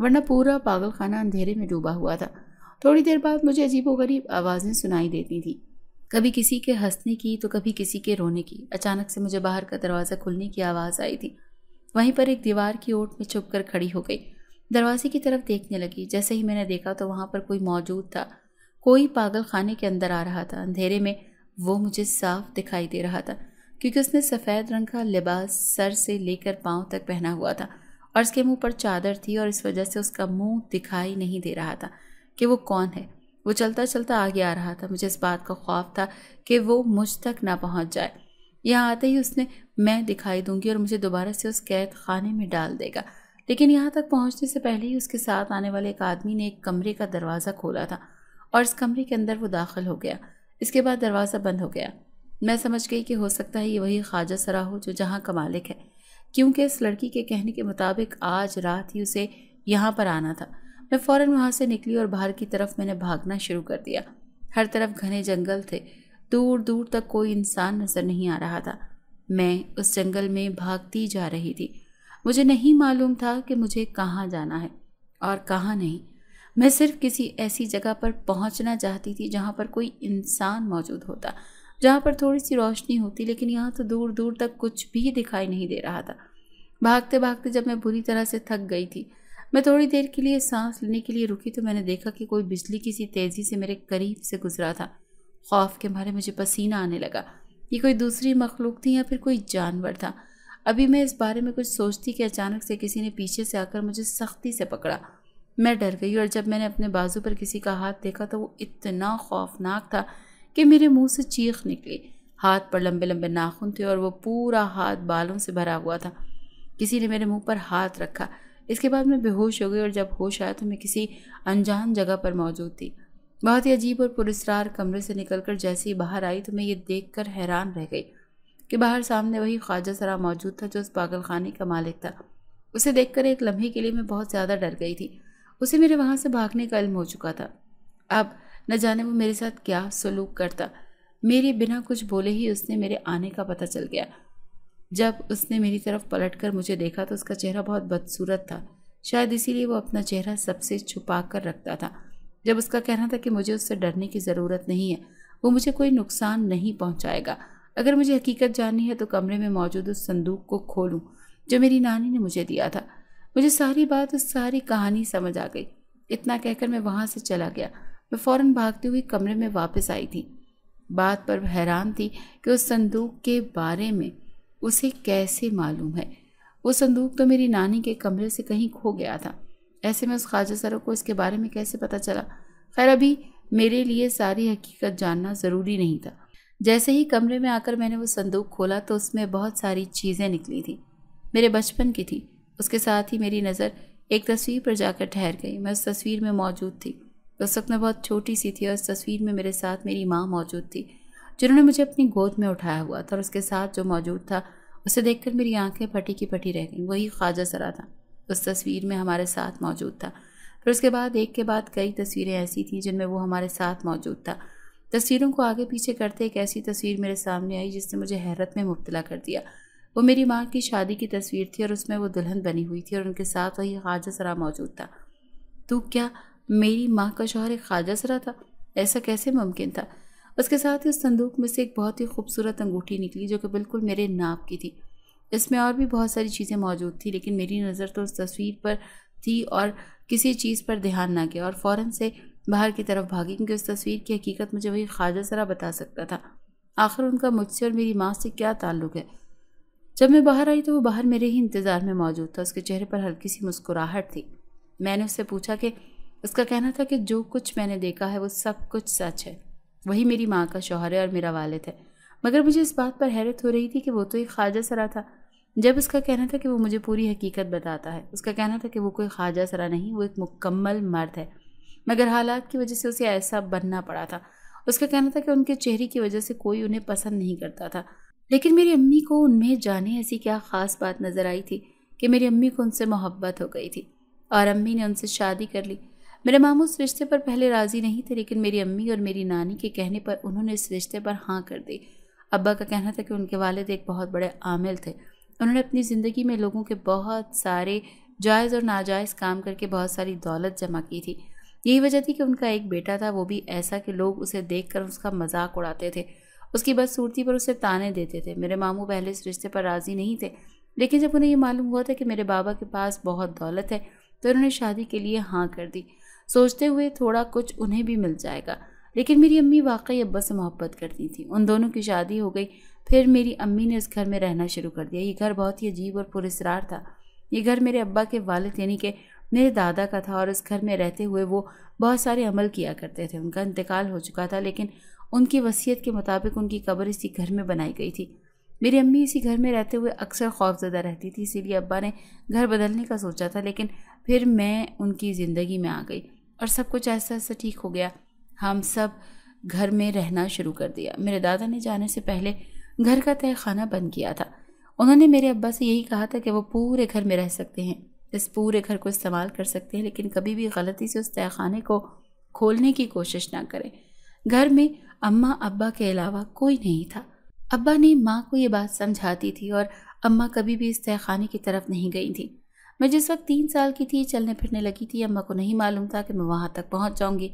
वरना पूरा पागलखाना अंधेरे में डूबा हुआ था थोड़ी देर बाद मुझे अजीबोगरीब आवाज़ें सुनाई देती थीं कभी किसी के हंसने की तो कभी किसी के रोने की अचानक से मुझे बाहर का दरवाज़ा खुलने की आवाज़ आई थी वहीं पर एक दीवार की ओट में छुप कर खड़ी हो गई दरवाजे की तरफ देखने लगी जैसे ही मैंने देखा तो वहाँ पर कोई मौजूद था कोई पागल खाने के अंदर आ रहा था अंधेरे में वो मुझे साफ दिखाई दे रहा था क्योंकि उसने सफ़ेद रंग का लिबास सर से लेकर पाँव तक पहना हुआ था और उसके मुंह पर चादर थी और इस वजह से उसका मुंह दिखाई नहीं दे रहा था कि वो कौन है वो चलता चलता आगे आ रहा था मुझे इस बात का खौफ था कि वो मुझ तक ना पहुंच जाए यहाँ आते ही उसने मैं दिखाई दूंगी और मुझे दोबारा से उस कैद खाने में डाल देगा लेकिन यहाँ तक पहुँचने से पहले ही उसके साथ आने वाले एक आदमी ने एक कमरे का दरवाज़ा खोला था और इस कमरे के अंदर वो दाखिल हो गया इसके बाद दरवाज़ा बंद हो गया मैं समझ गई कि हो सकता है ये वही ख्वाजा सरा हो जो जहाँ का मालिक है क्योंकि इस लड़की के कहने के मुताबिक आज रात ही उसे यहाँ पर आना था मैं फ़ौर वहाँ से निकली और बाहर की तरफ मैंने भागना शुरू कर दिया हर तरफ घने जंगल थे दूर दूर तक कोई इंसान नज़र नहीं आ रहा था मैं उस जंगल में भागती जा रही थी मुझे नहीं मालूम था कि मुझे कहाँ जाना है और कहाँ नहीं मैं सिर्फ किसी ऐसी जगह पर पहुँचना चाहती थी जहाँ पर कोई इंसान मौजूद होता जहाँ पर थोड़ी सी रोशनी होती लेकिन यहाँ तो दूर दूर तक कुछ भी दिखाई नहीं दे रहा था भागते भागते जब मैं बुरी तरह से थक गई थी मैं थोड़ी देर के लिए सांस लेने के लिए रुकी तो मैंने देखा कि कोई बिजली किसी तेज़ी से मेरे करीब से गुजरा था खौफ के मारे मुझे पसीना आने लगा ये कोई दूसरी मखलूक थी या फिर कोई जानवर था अभी मैं इस बारे में कुछ सोचती कि अचानक से किसी ने पीछे से आकर मुझे सख्ती से पकड़ा मैं डर गई और जब मैंने अपने बाजू पर किसी का हाथ देखा तो वो इतना खौफनाक था कि मेरे मुंह से चीख निकली हाथ पर लंबे लंबे नाखून थे और वो पूरा हाथ बालों से भरा हुआ था किसी ने मेरे मुंह पर हाथ रखा इसके बाद मैं बेहोश हो गई और जब होश आया तो मैं किसी अनजान जगह पर मौजूद थी बहुत ही अजीब और पुरस्ार कमरे से निकलकर जैसे ही बाहर आई तो मैं ये कर हैरान रह गई कि बाहर सामने वही ख्वाजा सरा मौजूद था जो उस पागलखाने का मालिक था उसे देखकर एक लम्हे के लिए मैं बहुत ज़्यादा डर गई थी उसे मेरे वहाँ से भागने का इल्म हो चुका था अब न जाने वो मेरे साथ क्या सलूक करता मेरे बिना कुछ बोले ही उसने मेरे आने का पता चल गया जब उसने मेरी तरफ पलट कर मुझे देखा तो उसका चेहरा बहुत बदसूरत था शायद इसीलिए वो अपना चेहरा सबसे छुपा कर रखता था जब उसका कहना था कि मुझे उससे डरने की ज़रूरत नहीं है वो मुझे कोई नुकसान नहीं पहुंचाएगा अगर मुझे हकीकत जाननी है तो कमरे में मौजूद उस संदूक को खोलूं जो मेरी नानी ने मुझे दिया था मुझे सारी बात उस सारी कहानी समझ आ गई इतना कहकर मैं वहाँ से चला गया मैं फ़ौर भागती हुई कमरे में वापस आई थी बात पर हैरान थी कि उस संदूक के बारे में उसे कैसे मालूम है वो संदूक तो मेरी नानी के कमरे से कहीं खो गया था ऐसे में उस ख्वाजा सरा को इसके बारे में कैसे पता चला खैर अभी मेरे लिए सारी हकीकत जानना ज़रूरी नहीं था जैसे ही कमरे में आकर मैंने वो संदूक खोला तो उसमें बहुत सारी चीज़ें निकली थी मेरे बचपन की थी उसके साथ ही मेरी नज़र एक तस्वीर पर जाकर ठहर गई मैं उस तस्वीर में मौजूद थी उस वक्त मैं बहुत छोटी सी थी और उस तस्वीर में मेरे साथ मेरी माँ मौजूद थी जिन्होंने मुझे अपनी गोद में उठाया हुआ था और उसके साथ जो मौजूद था उसे देखकर मेरी आंखें फटी की फटी रह गईं वही ख्वाजा सरा था उस तस्वीर में हमारे साथ मौजूद था फिर उसके बाद एक के बाद कई तस्वीरें ऐसी थीं जिनमें वो हमारे साथ मौजूद था तस्वीरों को आगे पीछे करते एक ऐसी तस्वीर मेरे सामने आई जिसने मुझे हैरत में मुबतला कर दिया वो मेरी माँ की शादी की तस्वीर थी और उसमें वो दुल्हन बनी हुई थी और उनके साथ वही ख्वाजा सरा मौजूद था तो क्या मेरी माँ का शोहर एक ख्वाजा सरा था ऐसा कैसे मुमकिन था उसके साथ ही उस संदूक में से एक बहुत ही खूबसूरत अंगूठी निकली जो कि बिल्कुल मेरे नाप की थी इसमें और भी बहुत सारी चीज़ें मौजूद थी लेकिन मेरी नज़र तो उस तस्वीर पर थी और किसी चीज़ पर ध्यान ना गया और फ़ौर से बाहर की तरफ भागी क्योंकि उस तस्वीर की हकीकत मुझे वही ख्वाजा सरा बता सकता था आखिर उनका मुझसे और मेरी माँ से क्या ताल्लुक़ है जब मैं बाहर आई तो वो बाहर मेरे ही इंतज़ार में मौजूद था उसके चेहरे पर हल्की सी मुस्कुराहट थी मैंने उससे पूछा कि उसका कहना था कि जो कुछ मैंने देखा है वो सब कुछ सच है वही मेरी माँ का शौहर है और मेरा वालद है मगर मुझे इस बात पर हैरत हो रही थी कि वो तो एक ख्वाजा सरा था जब उसका कहना था कि वो मुझे पूरी हकीकत बताता है उसका कहना था कि वो कोई ख्वाजा सरा नहीं वो एक मुकम्मल मर्द है मगर हालात की वजह से उसे ऐसा बनना पड़ा था उसका कहना था कि उनके चेहरे की वजह से कोई उन्हें पसंद नहीं करता था लेकिन मेरी अम्मी को उनमें जाने ऐसी क्या ख़ास बात नज़र आई थी कि मेरी अम्मी को उनसे मोहब्बत हो गई थी और अम्मी ने उनसे शादी कर ली मेरे मामू उस रिश्ते पर पहले राज़ी नहीं थे लेकिन मेरी अम्मी और मेरी नानी के कहने पर उन्होंने इस रिश्ते पर हाँ कर दी अब्बा का कहना था कि उनके वालद एक बहुत बड़े आमिल थे उन्होंने अपनी ज़िंदगी में लोगों के बहुत सारे जायज़ और नाजायज़ काम करके बहुत सारी दौलत जमा की थी यही वजह थी कि उनका एक बेटा था वो भी ऐसा कि लोग उसे देख कर उसका मजाक उड़ाते थे उसकी बदसूरती पर उसे ताने देते थे मेरे मामू पहले इस रिश्ते पर राज़ी नहीं थे लेकिन जब उन्हें ये मालूम हुआ था कि मेरे बाबा के पास बहुत दौलत है तो उन्होंने शादी के लिए हाँ कर दी सोचते हुए थोड़ा कुछ उन्हें भी मिल जाएगा लेकिन मेरी अम्मी वाकई अब्बा से मोहब्बत करती थी उन दोनों की शादी हो गई फिर मेरी अम्मी ने इस घर में रहना शुरू कर दिया ये घर बहुत ही अजीब और पुरस्रार था ये घर मेरे अब्बा के वालद यानी कि मेरे दादा का था और इस घर में रहते हुए वो बहुत सारे अमल किया करते थे उनका इंतकाल हो चुका था लेकिन उनकी वसीयत के मुताबिक उनकी कब्र इसी घर में बनाई गई थी मेरी अम्मी इसी घर में रहते हुए अक्सर खौफजदा रहती थी इसीलिए अब्बा ने घर बदलने का सोचा था लेकिन फिर मैं उनकी ज़िंदगी में आ गई और सब कुछ ऐसा ऐसा ठीक हो गया हम सब घर में रहना शुरू कर दिया मेरे दादा ने जाने से पहले घर का तय खाना बंद किया था उन्होंने मेरे अब्बा से यही कहा था कि वो पूरे घर में रह सकते हैं इस पूरे घर को इस्तेमाल कर सकते हैं लेकिन कभी भी गलती से उस तय खाने को खोलने की कोशिश ना करें घर में अम्मा अब्बा के अलावा कोई नहीं था अब्बा ने माँ को ये बात समझाती थी और अम्मा कभी भी इस तय खाने की तरफ नहीं गई थी मैं जिस वक्त तीन साल की थी चलने फिरने लगी थी अम्मा को नहीं मालूम था कि मैं वहाँ तक पहुँच जाऊँगी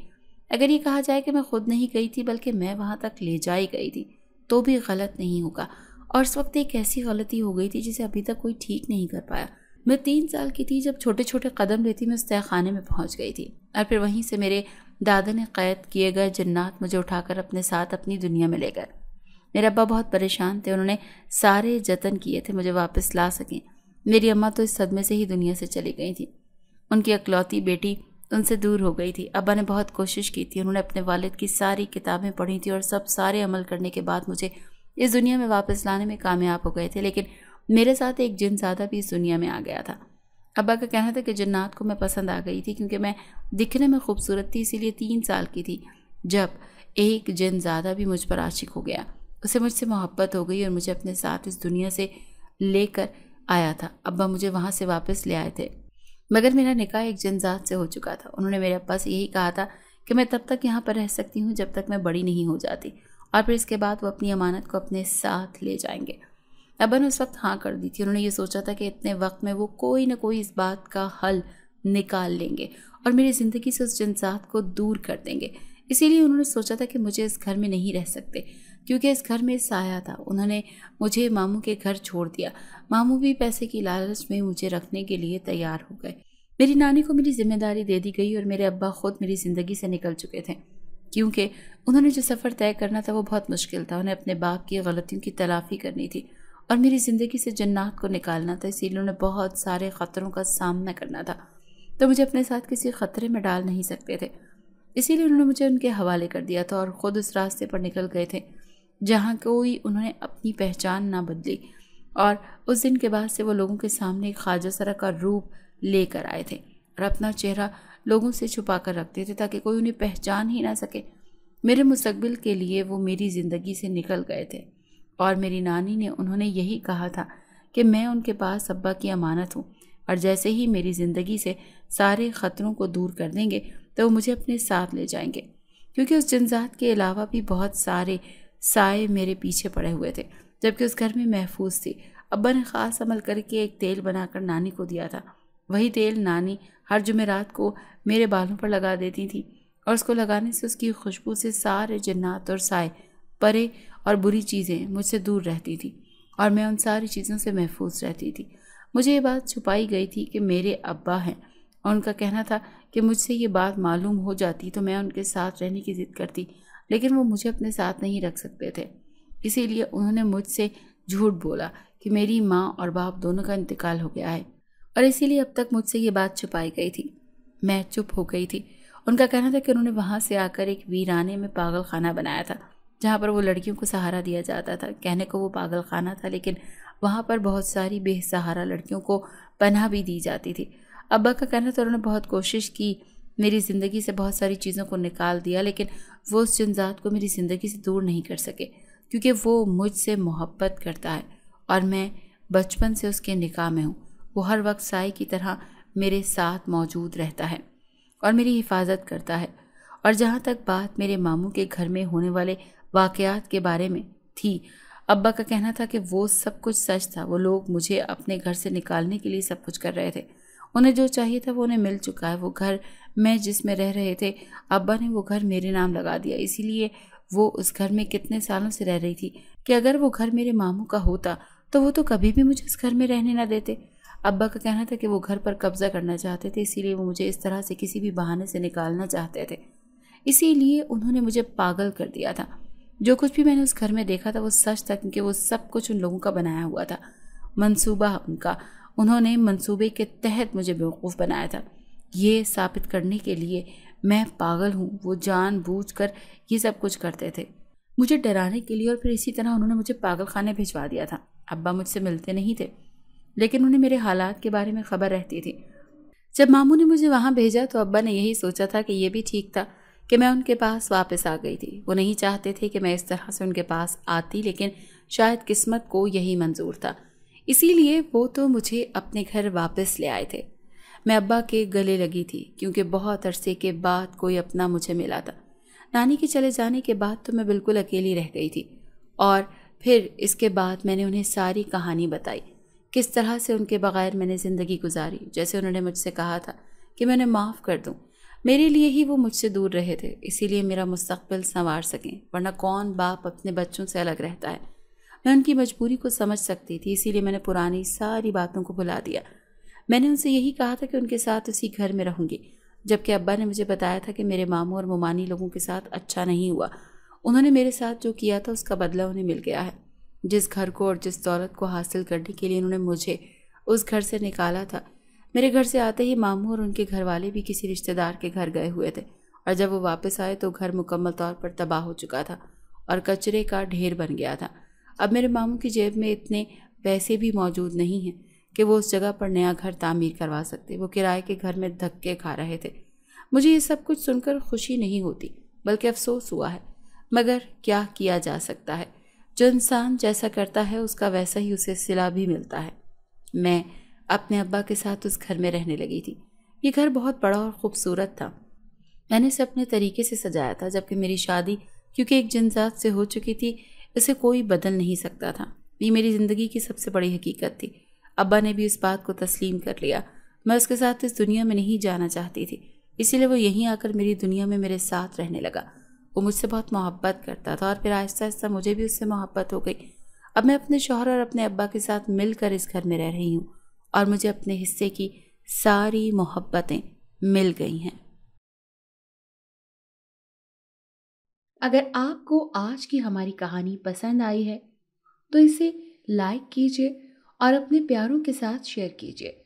अगर ये कहा जाए कि मैं खुद नहीं गई थी बल्कि मैं वहाँ तक ले जाई गई थी तो भी गलत नहीं होगा और उस वक्त एक ऐसी गलती हो गई थी जिसे अभी तक कोई ठीक नहीं कर पाया मैं तीन साल की थी जब छोटे छोटे कदम लेती मैं उस तहखाने में पहुंच गई थी और फिर वहीं से मेरे दादा ने कैद किए गए जन्नात मुझे उठाकर अपने साथ अपनी दुनिया में ले गए मेरे अब्बा बहुत परेशान थे उन्होंने सारे जतन किए थे मुझे वापस ला सकें मेरी अम्मा तो इस सदमे से ही दुनिया से चली गई थी उनकी अकलौती बेटी उनसे दूर हो गई थी अब्बा ने बहुत कोशिश की थी उन्होंने अपने वालिद की सारी किताबें पढ़ी थी और सब सारे अमल करने के बाद मुझे इस दुनिया में वापस लाने में कामयाब हो गए थे लेकिन मेरे साथ एक जिन सादा भी इस दुनिया में आ गया था अब्बा का कहना था कि जन्नात को मैं पसंद आ गई थी क्योंकि मैं दिखने में खूबसूरत थी इसीलिए तीन साल की थी जब एक जिन ज़्यादा भी मुझ पर आशिक हो गया उसे मुझसे मोहब्बत हो गई और मुझे अपने साथ इस दुनिया से लेकर आया था अब्बा मुझे वहाँ से वापस ले आए थे मगर मेरा निकाह एक जनजात से हो चुका था उन्होंने मेरे अब्बा से यही कहा था कि मैं तब तक यहाँ पर रह सकती हूँ जब तक मैं बड़ी नहीं हो जाती और फिर इसके बाद वो अपनी अमानत को अपने साथ ले जाएंगे अब्बा ने उस वक्त हाँ कर दी थी उन्होंने ये सोचा था कि इतने वक्त में वो कोई ना कोई इस बात का हल निकाल लेंगे और मेरी ज़िंदगी से उस जनजात को दूर कर देंगे इसीलिए उन्होंने सोचा था कि मुझे इस घर में नहीं रह सकते क्योंकि इस घर में साया था उन्होंने मुझे मामू के घर छोड़ दिया मामू भी पैसे की लालच में मुझे रखने के लिए तैयार हो गए मेरी नानी को मेरी जिम्मेदारी दे दी गई और मेरे अब्बा खुद मेरी ज़िंदगी से निकल चुके थे क्योंकि उन्होंने जो सफ़र तय करना था वो बहुत मुश्किल था उन्हें अपने बाप की गलतियों की तलाफ़ी करनी थी और मेरी ज़िंदगी से जन्नात को निकालना था इसीलिए उन्हें बहुत सारे ख़तरों का सामना करना था तो मुझे अपने साथ किसी ख़तरे में डाल नहीं सकते थे इसीलिए उन्होंने मुझे उनके हवाले कर दिया था और ख़ुद उस रास्ते पर निकल गए थे जहाँ कोई उन्होंने अपनी पहचान ना बदली और उस दिन के बाद से वो लोगों के सामने ख्वाजा सरा का रूप लेकर आए थे और अपना चेहरा लोगों से छुपा कर रखते थे ताकि कोई उन्हें पहचान ही ना सके मेरे मुस्तबिल के लिए वो मेरी ज़िंदगी से निकल गए थे और मेरी नानी ने उन्होंने यही कहा था कि मैं उनके पास अब्बा की अमानत हूँ और जैसे ही मेरी ज़िंदगी से सारे ख़तरों को दूर कर देंगे तो वो मुझे अपने साथ ले जाएंगे क्योंकि उस जनजात के अलावा भी बहुत सारे साए मेरे पीछे पड़े हुए थे जबकि उस घर में महफूज थी अब्बा ने ख़ास अमल करके एक तेल बनाकर नानी को दिया था वही तेल नानी हर जुमेरात को मेरे बालों पर लगा देती थी और उसको लगाने से उसकी खुशबू से सारे जन्नात और साए परे और बुरी चीज़ें मुझसे दूर रहती थी और मैं उन सारी चीज़ों से महफूज रहती थी मुझे ये बात छुपाई गई थी कि मेरे अब्बा हैं और उनका कहना था कि मुझसे ये बात मालूम हो जाती तो मैं उनके साथ रहने की ज़िद करती लेकिन वो मुझे अपने साथ नहीं रख सकते थे इसीलिए उन्होंने मुझसे झूठ बोला कि मेरी माँ और बाप दोनों का इंतकाल हो गया है और इसीलिए अब तक मुझसे ये बात छुपाई गई थी मैं चुप हो गई थी उनका कहना था कि उन्होंने वहाँ से आकर एक वीराने में पागल खाना बनाया था जहाँ पर वो लड़कियों को सहारा दिया जाता था कहने को वो पागल खाना था लेकिन वहाँ पर बहुत सारी बेसहारा लड़कियों को पनाह भी दी जाती थी अब्बा का कहना था उन्होंने बहुत कोशिश की मेरी ज़िंदगी से बहुत सारी चीज़ों को निकाल दिया लेकिन वो उस जनजात को मेरी ज़िंदगी से दूर नहीं कर सके क्योंकि वो मुझसे मोहब्बत करता है और मैं बचपन से उसके निकाह में हूँ वो हर वक्त साय की तरह मेरे साथ मौजूद रहता है और मेरी हिफाजत करता है और जहाँ तक बात मेरे मामू के घर में होने वाले वाक़ात के बारे में थी अब्बा का कहना था कि वो सब कुछ सच था वो लोग मुझे अपने घर से निकालने के लिए सब कुछ कर रहे थे उन्हें जो चाहिए था वो उन्हें मिल चुका है वो घर मैं जिसमें रह रहे थे अब्बा ने वो घर मेरे नाम लगा दिया इसीलिए वो उस घर में कितने सालों से रह रही थी कि अगर वो घर मेरे मामू का होता तो वो तो कभी भी मुझे उस घर में रहने ना देते अब्बा का कहना था कि वो घर पर कब्जा करना चाहते थे इसीलिए वो मुझे इस तरह से किसी भी बहाने से निकालना चाहते थे इसीलिए उन्होंने मुझे पागल कर दिया था जो कुछ भी मैंने उस घर में देखा था वो सच था क्योंकि वो सब कुछ उन लोगों का बनाया हुआ था मंसूबा उनका उन्होंने मंसूबे के तहत मुझे बेवकूफ़ बनाया था ये साबित करने के लिए मैं पागल हूँ वो जान बूझ कर ये सब कुछ करते थे मुझे डराने के लिए और फिर इसी तरह उन्होंने मुझे पागल खाने भिजवा दिया था अब्बा मुझसे मिलते नहीं थे लेकिन उन्हें मेरे हालात के बारे में खबर रहती थी जब मामू ने मुझे वहाँ भेजा तो अब्बा ने यही सोचा था कि ये भी ठीक था कि मैं उनके पास वापस आ गई थी वो नहीं चाहते थे कि मैं इस तरह से उनके पास आती लेकिन शायद किस्मत को यही मंजूर था इसीलिए वो तो मुझे अपने घर वापस ले आए थे मैं अब्बा के गले लगी थी क्योंकि बहुत अरसे के बाद कोई अपना मुझे मिला था नानी के चले जाने के बाद तो मैं बिल्कुल अकेली रह गई थी और फिर इसके बाद मैंने उन्हें सारी कहानी बताई किस तरह से उनके बग़ैर मैंने ज़िंदगी गुजारी जैसे उन्होंने मुझसे कहा था कि मैं उन्हें माफ़ कर दूँ मेरे लिए ही वो मुझसे दूर रहे थे इसीलिए मेरा मुस्तबिल संवार सकें वरना कौन बाप अपने बच्चों से अलग रहता है मैं उनकी मजबूरी को समझ सकती थी इसीलिए मैंने पुरानी सारी बातों को भुला दिया मैंने उनसे यही कहा था कि उनके साथ उसी घर में रहूँगी जबकि अब्बा ने मुझे बताया था कि मेरे मामू और ममानी लोगों के साथ अच्छा नहीं हुआ उन्होंने मेरे साथ जो किया था उसका बदला उन्हें मिल गया है जिस घर को और जिस दौलत को हासिल करने के लिए उन्होंने मुझे उस घर से निकाला था मेरे घर से आते ही मामू और उनके घर वाले भी किसी रिश्तेदार के घर गए हुए थे और जब वो वापस आए तो घर मुकम्मल तौर पर तबाह हो चुका था और कचरे का ढेर बन गया था अब मेरे मामू की जेब में इतने पैसे भी मौजूद नहीं हैं कि वो उस जगह पर नया घर तामीर करवा सकते वो किराए के घर में धक्के खा रहे थे मुझे ये सब कुछ सुनकर खुशी नहीं होती बल्कि अफसोस हुआ है मगर क्या किया जा सकता है जो इंसान जैसा करता है उसका वैसा ही उसे सिला भी मिलता है मैं अपने अब्बा के साथ उस घर में रहने लगी थी ये घर बहुत बड़ा और ख़ूबसूरत था मैंने इसे अपने तरीके से सजाया था जबकि मेरी शादी क्योंकि एक जिनजात से हो चुकी थी इसे कोई बदल नहीं सकता था ये मेरी ज़िंदगी की सबसे बड़ी हकीकत थी अब्बा ने भी इस बात को तस्लीम कर लिया मैं उसके साथ इस दुनिया में नहीं जाना चाहती थी इसीलिए वो यहीं आकर मेरी दुनिया में मेरे साथ रहने लगा वो मुझसे बहुत मोहब्बत करता था और फिर आहिस्ता आहिस्ता मुझे भी उससे मोहब्बत हो गई अब मैं अपने शोहर और अपने अब्बा के साथ मिलकर इस घर में रह रही हूँ और मुझे अपने हिस्से की सारी मोहब्बतें मिल गई हैं अगर आपको आज की हमारी कहानी पसंद आई है तो इसे लाइक कीजिए और अपने प्यारों के साथ शेयर कीजिए